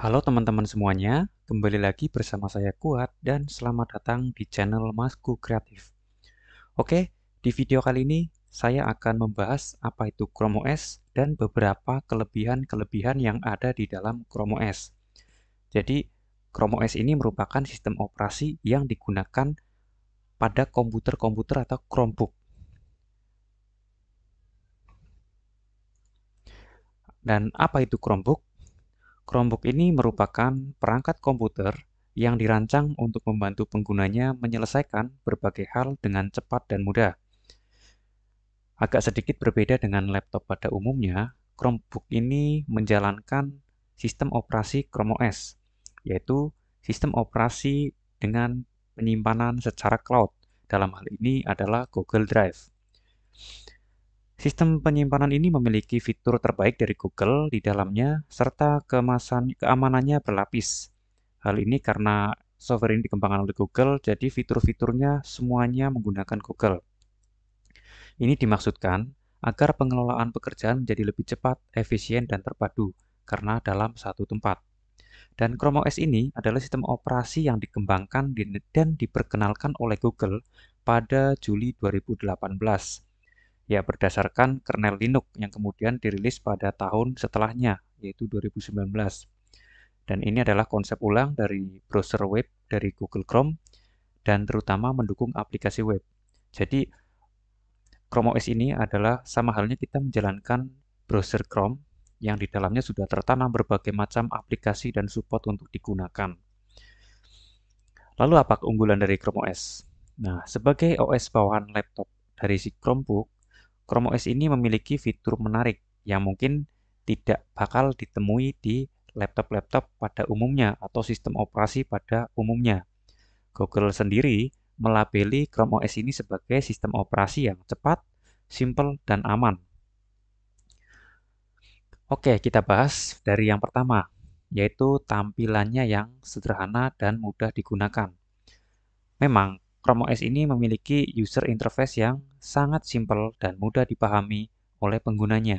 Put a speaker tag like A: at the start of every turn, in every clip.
A: Halo teman-teman semuanya, kembali lagi bersama saya Kuat dan selamat datang di channel Masku Kreatif. Oke, di video kali ini saya akan membahas apa itu Chrome OS dan beberapa kelebihan-kelebihan yang ada di dalam Chrome OS. Jadi, Chrome OS ini merupakan sistem operasi yang digunakan pada komputer-komputer atau Chromebook. Dan apa itu Chromebook? Chromebook ini merupakan perangkat komputer yang dirancang untuk membantu penggunanya menyelesaikan berbagai hal dengan cepat dan mudah. Agak sedikit berbeda dengan laptop pada umumnya, Chromebook ini menjalankan sistem operasi Chrome OS, yaitu sistem operasi dengan penyimpanan secara cloud. Dalam hal ini adalah Google Drive. Sistem penyimpanan ini memiliki fitur terbaik dari Google di dalamnya, serta kemasan keamanannya berlapis. Hal ini karena software ini dikembangkan oleh Google, jadi fitur-fiturnya semuanya menggunakan Google. Ini dimaksudkan agar pengelolaan pekerjaan menjadi lebih cepat, efisien, dan terpadu, karena dalam satu tempat. Dan Chrome OS ini adalah sistem operasi yang dikembangkan dan diperkenalkan oleh Google pada Juli 2018 ya berdasarkan kernel Linux yang kemudian dirilis pada tahun setelahnya yaitu 2019. Dan ini adalah konsep ulang dari browser web dari Google Chrome dan terutama mendukung aplikasi web. Jadi Chrome OS ini adalah sama halnya kita menjalankan browser Chrome yang di dalamnya sudah tertanam berbagai macam aplikasi dan support untuk digunakan. Lalu apa keunggulan dari Chrome OS? Nah, sebagai OS bawaan laptop dari si Chromebook, Chrome OS ini memiliki fitur menarik yang mungkin tidak bakal ditemui di laptop-laptop pada umumnya atau sistem operasi pada umumnya. Google sendiri melabeli Chrome OS ini sebagai sistem operasi yang cepat, simple, dan aman. Oke, kita bahas dari yang pertama, yaitu tampilannya yang sederhana dan mudah digunakan. Memang, Chrome OS ini memiliki user interface yang sangat simpel dan mudah dipahami oleh penggunanya,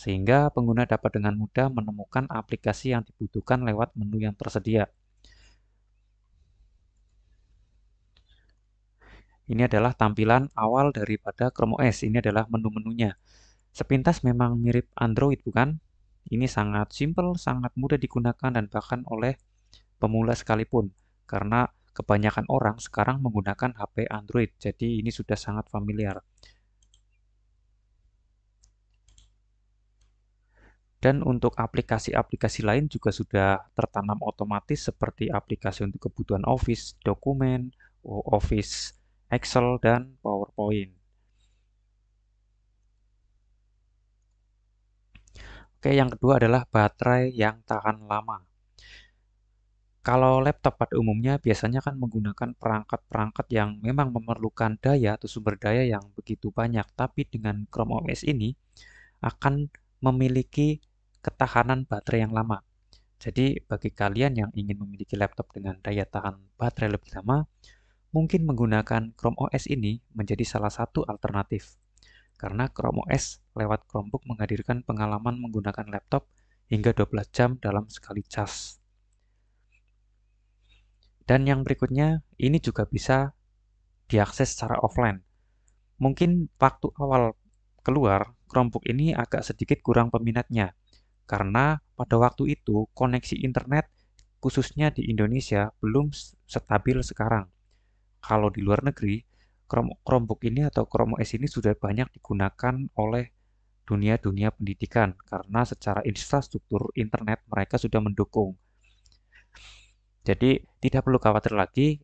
A: sehingga pengguna dapat dengan mudah menemukan aplikasi yang dibutuhkan lewat menu yang tersedia. Ini adalah tampilan awal daripada Chrome OS. Ini adalah menu-menunya. Sepintas memang mirip Android, bukan? Ini sangat simple, sangat mudah digunakan, dan bahkan oleh pemula sekalipun. Karena kebanyakan orang sekarang menggunakan HP Android, jadi ini sudah sangat familiar. Dan untuk aplikasi-aplikasi lain juga sudah tertanam otomatis seperti aplikasi untuk kebutuhan Office, dokumen, Office, Excel, dan PowerPoint. Oke, yang kedua adalah baterai yang tahan lama. Kalau laptop pada umumnya biasanya kan menggunakan perangkat-perangkat yang memang memerlukan daya atau sumber daya yang begitu banyak, tapi dengan Chrome hmm. OS ini akan memiliki ketahanan baterai yang lama. Jadi bagi kalian yang ingin memiliki laptop dengan daya tahan baterai lebih lama, mungkin menggunakan Chrome OS ini menjadi salah satu alternatif. Karena Chrome OS lewat Chromebook menghadirkan pengalaman menggunakan laptop hingga 12 jam dalam sekali charge. Dan yang berikutnya, ini juga bisa diakses secara offline. Mungkin waktu awal keluar, Chromebook ini agak sedikit kurang peminatnya, karena pada waktu itu koneksi internet khususnya di Indonesia belum stabil sekarang. Kalau di luar negeri, Chromebook ini atau Chrome OS ini sudah banyak digunakan oleh dunia-dunia pendidikan karena secara infrastruktur internet mereka sudah mendukung jadi tidak perlu khawatir lagi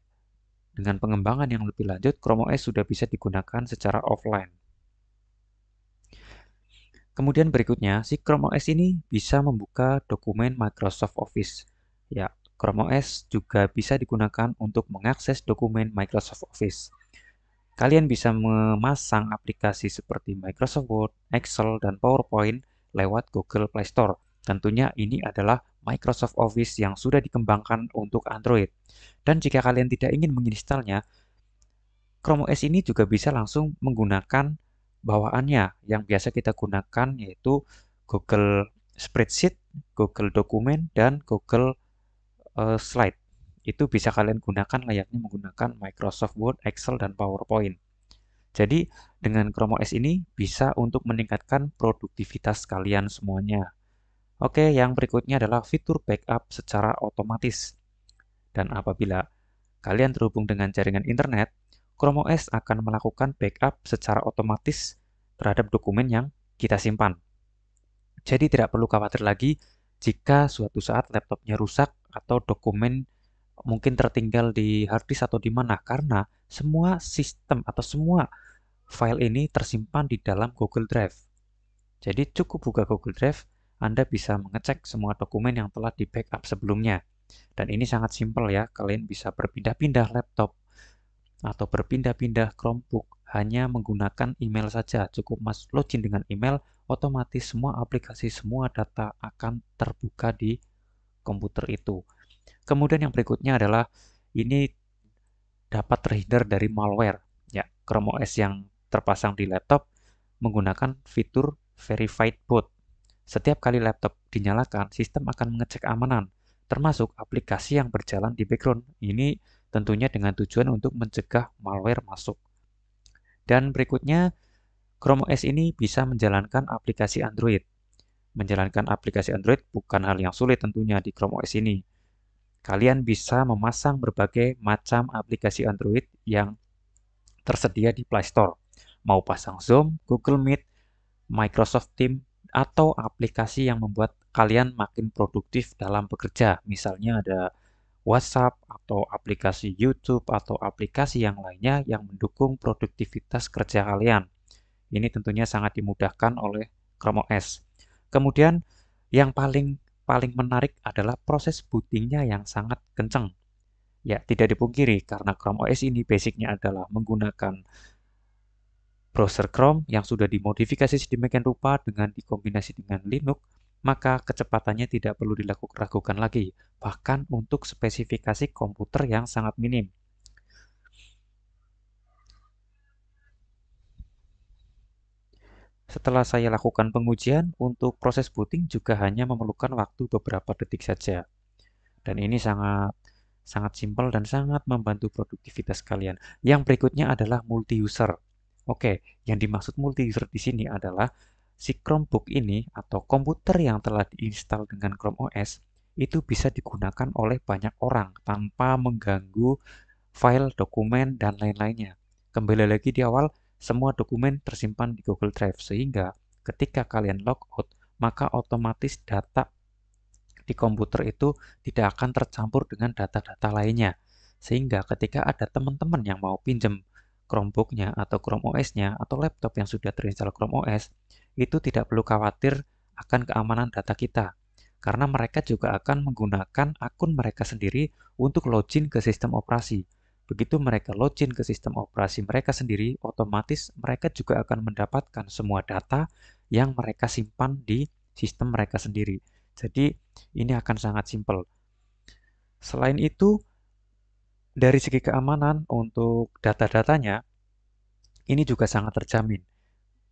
A: dengan pengembangan yang lebih lanjut Chrome OS sudah bisa digunakan secara offline. Kemudian berikutnya si Chrome OS ini bisa membuka dokumen Microsoft Office. Ya, Chrome OS juga bisa digunakan untuk mengakses dokumen Microsoft Office. Kalian bisa memasang aplikasi seperti Microsoft Word, Excel, dan PowerPoint lewat Google Play Store Tentunya ini adalah Microsoft Office yang sudah dikembangkan untuk Android. Dan jika kalian tidak ingin menginstalnya, Chrome OS ini juga bisa langsung menggunakan bawaannya yang biasa kita gunakan yaitu Google Spreadsheet, Google Dokumen, dan Google uh, Slide. Itu bisa kalian gunakan layaknya menggunakan Microsoft Word, Excel, dan PowerPoint. Jadi, dengan Chrome OS ini bisa untuk meningkatkan produktivitas kalian semuanya. Oke, yang berikutnya adalah fitur backup secara otomatis. Dan apabila kalian terhubung dengan jaringan internet, Chrome OS akan melakukan backup secara otomatis terhadap dokumen yang kita simpan. Jadi tidak perlu khawatir lagi jika suatu saat laptopnya rusak atau dokumen mungkin tertinggal di harddisk atau di mana karena semua sistem atau semua file ini tersimpan di dalam Google Drive. Jadi cukup buka Google Drive, anda bisa mengecek semua dokumen yang telah di-backup sebelumnya. Dan ini sangat simpel ya, kalian bisa berpindah-pindah laptop atau berpindah-pindah Chromebook hanya menggunakan email saja. Cukup mas login dengan email, otomatis semua aplikasi, semua data akan terbuka di komputer itu. Kemudian yang berikutnya adalah ini dapat terhindar dari malware. Ya, Chrome OS yang terpasang di laptop menggunakan fitur verified boot setiap kali laptop dinyalakan, sistem akan mengecek amanan, termasuk aplikasi yang berjalan di background. Ini tentunya dengan tujuan untuk mencegah malware masuk. Dan berikutnya, Chrome OS ini bisa menjalankan aplikasi Android. Menjalankan aplikasi Android bukan hal yang sulit tentunya di Chrome OS ini. Kalian bisa memasang berbagai macam aplikasi Android yang tersedia di Play Store. Mau pasang Zoom, Google Meet, Microsoft Teams, atau aplikasi yang membuat kalian makin produktif dalam bekerja. Misalnya ada WhatsApp atau aplikasi YouTube atau aplikasi yang lainnya yang mendukung produktivitas kerja kalian. Ini tentunya sangat dimudahkan oleh Chrome OS. Kemudian yang paling paling menarik adalah proses bootingnya yang sangat kencang. Ya, tidak dipungkiri karena Chrome OS ini basicnya adalah menggunakan browser Chrome yang sudah dimodifikasi sedemikian rupa dengan dikombinasi dengan Linux, maka kecepatannya tidak perlu dilakukan lagi, bahkan untuk spesifikasi komputer yang sangat minim. Setelah saya lakukan pengujian, untuk proses booting juga hanya memerlukan waktu beberapa detik saja. Dan ini sangat sangat simpel dan sangat membantu produktivitas kalian. Yang berikutnya adalah multi user. Oke, yang dimaksud multi user di sini adalah si Chromebook ini atau komputer yang telah diinstal dengan Chrome OS itu bisa digunakan oleh banyak orang tanpa mengganggu file, dokumen, dan lain-lainnya. Kembali lagi di awal, semua dokumen tersimpan di Google Drive sehingga ketika kalian logout, maka otomatis data di komputer itu tidak akan tercampur dengan data-data lainnya. Sehingga ketika ada teman-teman yang mau pinjam Chromebooknya atau Chrome OS-nya atau laptop yang sudah terinstall Chrome OS itu tidak perlu khawatir akan keamanan data kita karena mereka juga akan menggunakan akun mereka sendiri untuk login ke sistem operasi. Begitu mereka login ke sistem operasi mereka sendiri, otomatis mereka juga akan mendapatkan semua data yang mereka simpan di sistem mereka sendiri. Jadi, ini akan sangat simpel. Selain itu, dari segi keamanan untuk data-datanya ini juga sangat terjamin.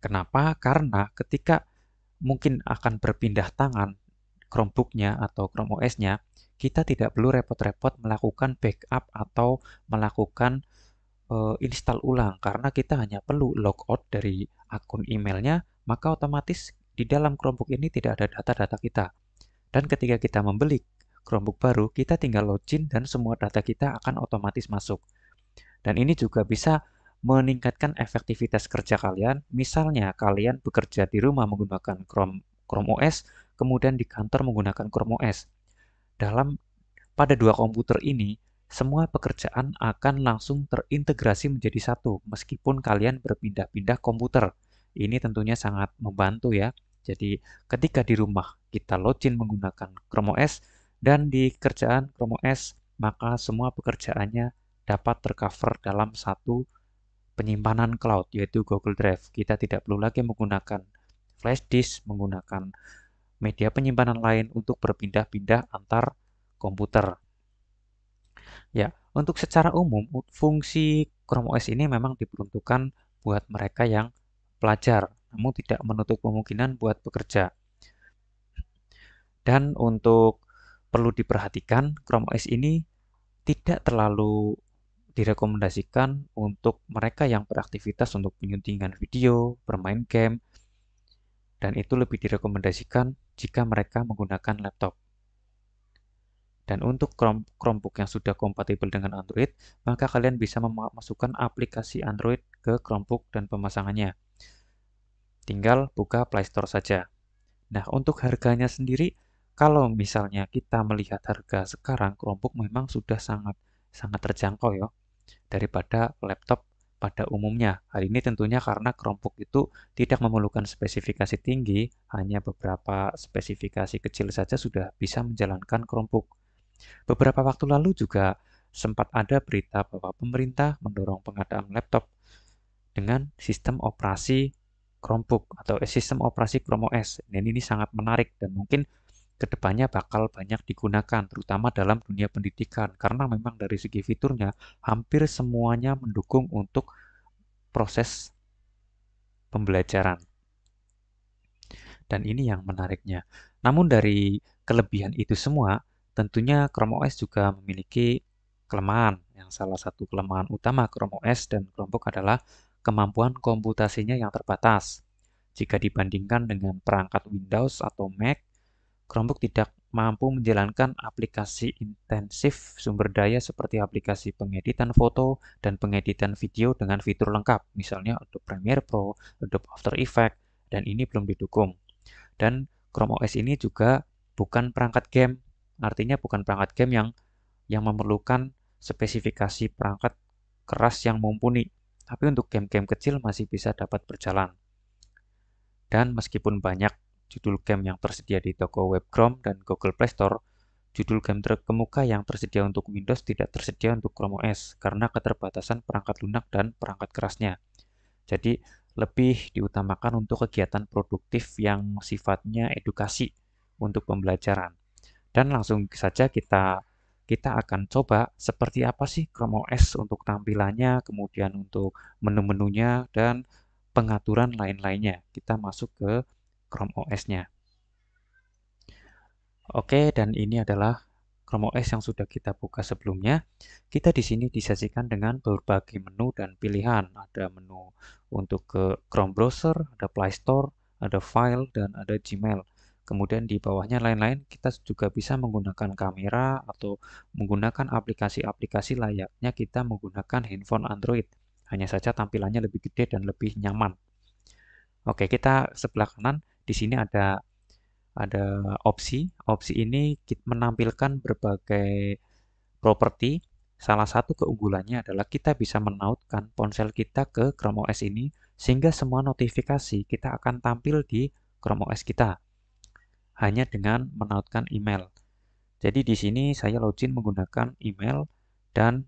A: Kenapa? Karena ketika mungkin akan berpindah tangan Chromebook-nya atau Chrome OS-nya, kita tidak perlu repot-repot melakukan backup atau melakukan uh, install ulang karena kita hanya perlu logout dari akun emailnya, maka otomatis di dalam Chromebook ini tidak ada data-data kita. Dan ketika kita membeli Chromebook baru, kita tinggal login dan semua data kita akan otomatis masuk. Dan ini juga bisa meningkatkan efektivitas kerja kalian. Misalnya, kalian bekerja di rumah menggunakan Chrome, Chrome OS, kemudian di kantor menggunakan Chrome OS. Dalam pada dua komputer ini, semua pekerjaan akan langsung terintegrasi menjadi satu meskipun kalian berpindah-pindah komputer. Ini tentunya sangat membantu ya. Jadi, ketika di rumah kita login menggunakan Chrome OS, dan di kerjaan Chrome S, maka semua pekerjaannya dapat tercover dalam satu penyimpanan cloud, yaitu Google Drive. Kita tidak perlu lagi menggunakan flash disk, menggunakan media penyimpanan lain untuk berpindah-pindah antar komputer. Ya, untuk secara umum, fungsi Chrome OS ini memang diperuntukkan buat mereka yang pelajar, namun tidak menutup kemungkinan buat pekerja. Dan untuk perlu diperhatikan Chrome OS ini tidak terlalu direkomendasikan untuk mereka yang beraktivitas untuk penyuntingan video, bermain game, dan itu lebih direkomendasikan jika mereka menggunakan laptop. Dan untuk Chromebook yang sudah kompatibel dengan Android, maka kalian bisa memasukkan aplikasi Android ke Chromebook dan pemasangannya. Tinggal buka Play Store saja. Nah, untuk harganya sendiri, kalau misalnya kita melihat harga sekarang, Chromebook memang sudah sangat sangat terjangkau ya daripada laptop pada umumnya. Hal ini tentunya karena Chromebook itu tidak memerlukan spesifikasi tinggi, hanya beberapa spesifikasi kecil saja sudah bisa menjalankan Chromebook. Beberapa waktu lalu juga sempat ada berita bahwa pemerintah mendorong pengadaan laptop dengan sistem operasi Chromebook atau eh, sistem operasi Chrome OS. Dan ini sangat menarik dan mungkin kedepannya bakal banyak digunakan, terutama dalam dunia pendidikan, karena memang dari segi fiturnya hampir semuanya mendukung untuk proses pembelajaran. Dan ini yang menariknya. Namun dari kelebihan itu semua, tentunya Chrome OS juga memiliki kelemahan. Yang salah satu kelemahan utama Chrome OS dan Chromebook adalah kemampuan komputasinya yang terbatas. Jika dibandingkan dengan perangkat Windows atau Mac, Chromebook tidak mampu menjalankan aplikasi intensif sumber daya seperti aplikasi pengeditan foto dan pengeditan video dengan fitur lengkap, misalnya untuk Premiere Pro, Adobe After Effects, dan ini belum didukung. Dan Chrome OS ini juga bukan perangkat game, artinya bukan perangkat game yang yang memerlukan spesifikasi perangkat keras yang mumpuni, tapi untuk game-game kecil masih bisa dapat berjalan. Dan meskipun banyak judul game yang tersedia di toko web Chrome dan Google Play Store, judul game terkemuka yang tersedia untuk Windows tidak tersedia untuk Chrome OS karena keterbatasan perangkat lunak dan perangkat kerasnya. Jadi, lebih diutamakan untuk kegiatan produktif yang sifatnya edukasi untuk pembelajaran. Dan langsung saja kita kita akan coba seperti apa sih Chrome OS untuk tampilannya, kemudian untuk menu-menunya dan pengaturan lain-lainnya. Kita masuk ke Chrome OS-nya. Oke, dan ini adalah Chrome OS yang sudah kita buka sebelumnya. Kita di sini disajikan dengan berbagai menu dan pilihan. Ada menu untuk ke Chrome browser, ada Play Store, ada file, dan ada Gmail. Kemudian di bawahnya lain-lain kita juga bisa menggunakan kamera atau menggunakan aplikasi-aplikasi layaknya kita menggunakan handphone Android. Hanya saja tampilannya lebih gede dan lebih nyaman. Oke, kita sebelah kanan di sini ada ada opsi. Opsi ini menampilkan berbagai properti. Salah satu keunggulannya adalah kita bisa menautkan ponsel kita ke Chrome OS ini sehingga semua notifikasi kita akan tampil di Chrome OS kita hanya dengan menautkan email. Jadi di sini saya login menggunakan email dan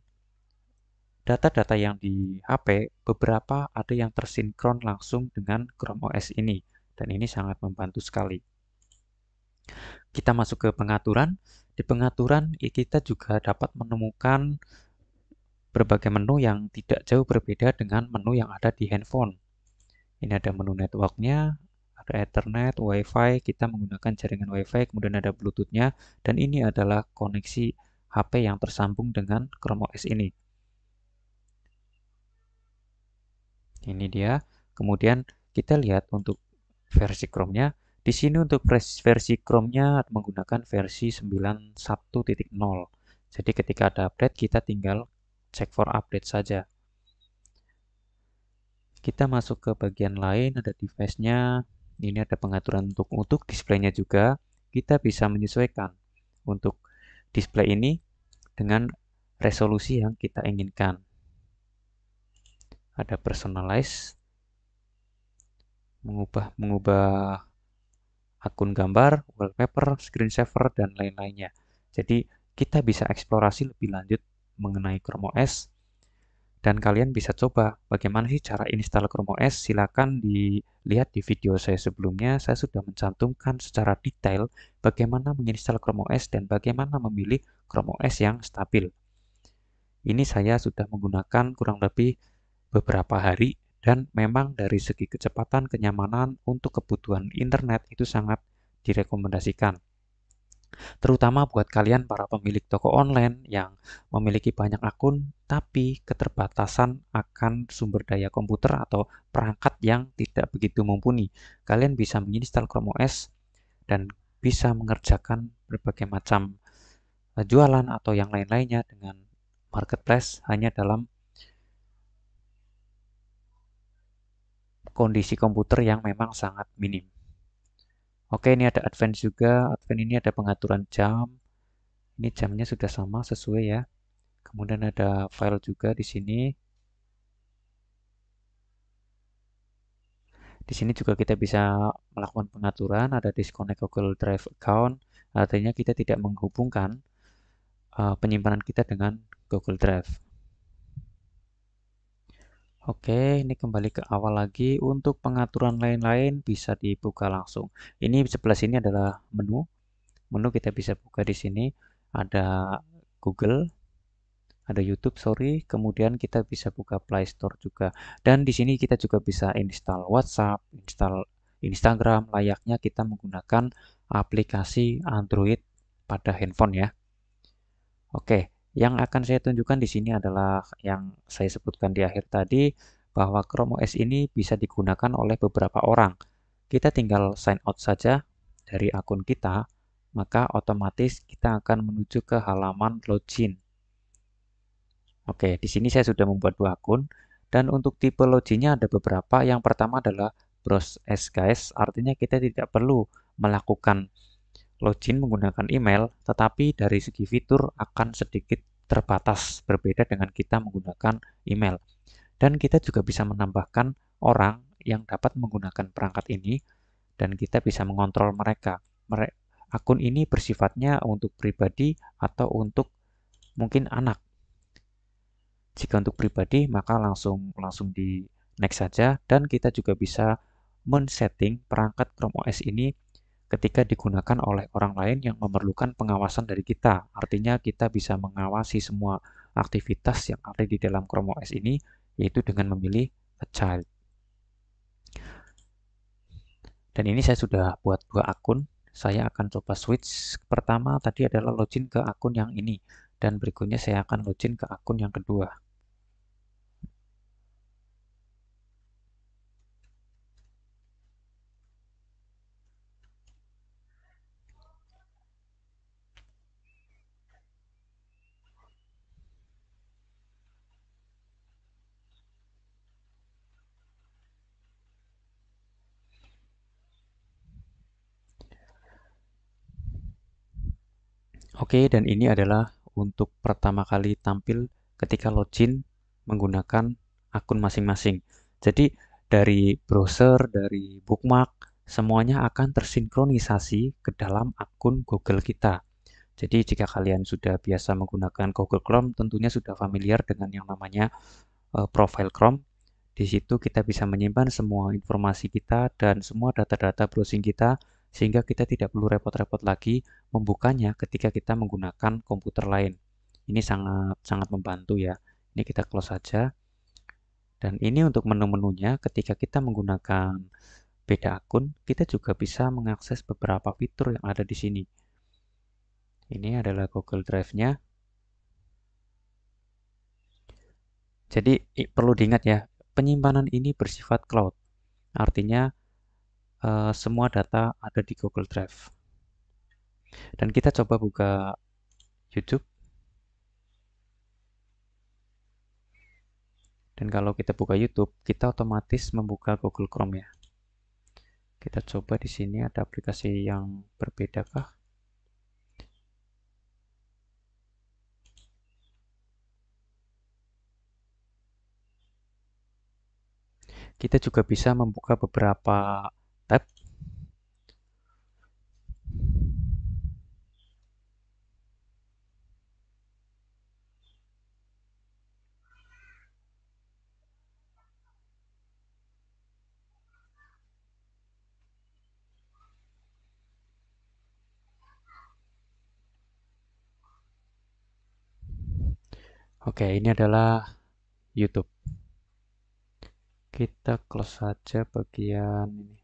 A: data-data yang di HP beberapa ada yang tersinkron langsung dengan Chrome OS ini dan ini sangat membantu sekali. Kita masuk ke pengaturan. Di pengaturan kita juga dapat menemukan berbagai menu yang tidak jauh berbeda dengan menu yang ada di handphone. Ini ada menu networknya, ada Ethernet, WiFi, kita menggunakan jaringan WiFi, kemudian ada Bluetoothnya, dan ini adalah koneksi HP yang tersambung dengan Chrome OS ini. Ini dia. Kemudian kita lihat untuk versi Chrome-nya. Di sini untuk versi Chrome-nya menggunakan versi 91.0. Jadi ketika ada update kita tinggal cek for update saja. Kita masuk ke bagian lain, ada device-nya. Ini ada pengaturan untuk untuk display-nya juga. Kita bisa menyesuaikan untuk display ini dengan resolusi yang kita inginkan. Ada personalize mengubah mengubah akun gambar, wallpaper, screen saver dan lain-lainnya. Jadi kita bisa eksplorasi lebih lanjut mengenai Chrome OS dan kalian bisa coba bagaimana sih cara install Chrome OS silakan dilihat di video saya sebelumnya saya sudah mencantumkan secara detail bagaimana menginstal Chrome OS dan bagaimana memilih Chrome OS yang stabil ini saya sudah menggunakan kurang lebih beberapa hari dan memang dari segi kecepatan kenyamanan untuk kebutuhan internet itu sangat direkomendasikan. Terutama buat kalian para pemilik toko online yang memiliki banyak akun tapi keterbatasan akan sumber daya komputer atau perangkat yang tidak begitu mumpuni. Kalian bisa menginstal Chrome OS dan bisa mengerjakan berbagai macam eh, jualan atau yang lain-lainnya dengan marketplace hanya dalam kondisi komputer yang memang sangat minim. Oke, ini ada advance juga. Advance ini ada pengaturan jam. Ini jamnya sudah sama sesuai ya. Kemudian ada file juga di sini. Di sini juga kita bisa melakukan pengaturan, ada disconnect Google Drive account, artinya kita tidak menghubungkan uh, penyimpanan kita dengan Google Drive. Oke, ini kembali ke awal lagi. Untuk pengaturan lain-lain bisa dibuka langsung. Ini sebelah sini adalah menu. Menu kita bisa buka di sini. Ada Google, ada YouTube, sorry. Kemudian kita bisa buka Play Store juga. Dan di sini kita juga bisa install WhatsApp, install Instagram, layaknya kita menggunakan aplikasi Android pada handphone ya. Oke, yang akan saya tunjukkan di sini adalah yang saya sebutkan di akhir tadi, bahwa Chrome OS ini bisa digunakan oleh beberapa orang. Kita tinggal sign out saja dari akun kita, maka otomatis kita akan menuju ke halaman login. Oke, di sini saya sudah membuat dua akun, dan untuk tipe loginnya ada beberapa. Yang pertama adalah browse SKS, artinya kita tidak perlu melakukan login menggunakan email, tetapi dari segi fitur akan sedikit terbatas berbeda dengan kita menggunakan email. Dan kita juga bisa menambahkan orang yang dapat menggunakan perangkat ini dan kita bisa mengontrol mereka. akun ini bersifatnya untuk pribadi atau untuk mungkin anak. Jika untuk pribadi maka langsung langsung di next saja dan kita juga bisa men-setting perangkat Chrome OS ini ketika digunakan oleh orang lain yang memerlukan pengawasan dari kita. Artinya kita bisa mengawasi semua aktivitas yang ada di dalam Chrome OS ini yaitu dengan memilih a child. Dan ini saya sudah buat dua akun. Saya akan coba switch. Pertama tadi adalah login ke akun yang ini dan berikutnya saya akan login ke akun yang kedua. Oke, dan ini adalah untuk pertama kali tampil ketika login menggunakan akun masing-masing. Jadi dari browser, dari bookmark, semuanya akan tersinkronisasi ke dalam akun Google kita. Jadi jika kalian sudah biasa menggunakan Google Chrome, tentunya sudah familiar dengan yang namanya uh, profile Chrome. Di situ kita bisa menyimpan semua informasi kita dan semua data-data browsing kita sehingga kita tidak perlu repot-repot lagi membukanya ketika kita menggunakan komputer lain. Ini sangat sangat membantu ya. Ini kita close saja. Dan ini untuk menu-menunya ketika kita menggunakan beda akun, kita juga bisa mengakses beberapa fitur yang ada di sini. Ini adalah Google Drive-nya. Jadi perlu diingat ya, penyimpanan ini bersifat cloud. Artinya Eh, semua data ada di Google Drive. Dan kita coba buka YouTube. Dan kalau kita buka YouTube, kita otomatis membuka Google Chrome ya. Kita coba di sini ada aplikasi yang berbeda kah? Kita juga bisa membuka beberapa tab Oke, ini adalah YouTube. Kita close saja bagian ini.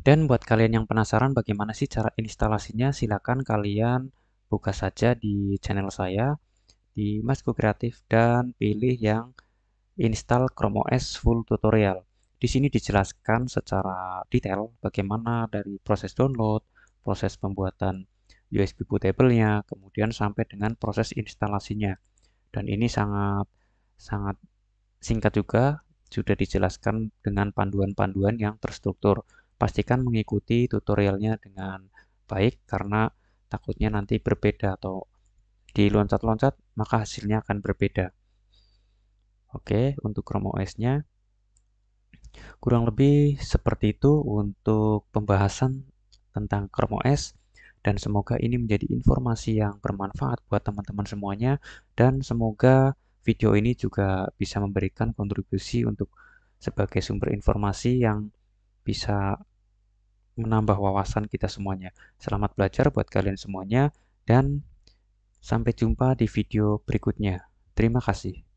A: Dan buat kalian yang penasaran bagaimana sih cara instalasinya, silakan kalian buka saja di channel saya di Masku Kreatif dan pilih yang install Chrome OS full tutorial. Di sini dijelaskan secara detail bagaimana dari proses download, proses pembuatan USB bootable-nya, kemudian sampai dengan proses instalasinya. Dan ini sangat sangat singkat juga, sudah dijelaskan dengan panduan-panduan yang terstruktur pastikan mengikuti tutorialnya dengan baik karena takutnya nanti berbeda atau diloncat-loncat maka hasilnya akan berbeda. Oke, untuk Chrome OS-nya kurang lebih seperti itu untuk pembahasan tentang Chrome OS dan semoga ini menjadi informasi yang bermanfaat buat teman-teman semuanya dan semoga video ini juga bisa memberikan kontribusi untuk sebagai sumber informasi yang bisa menambah wawasan kita semuanya. Selamat belajar buat kalian semuanya dan sampai jumpa di video berikutnya. Terima kasih.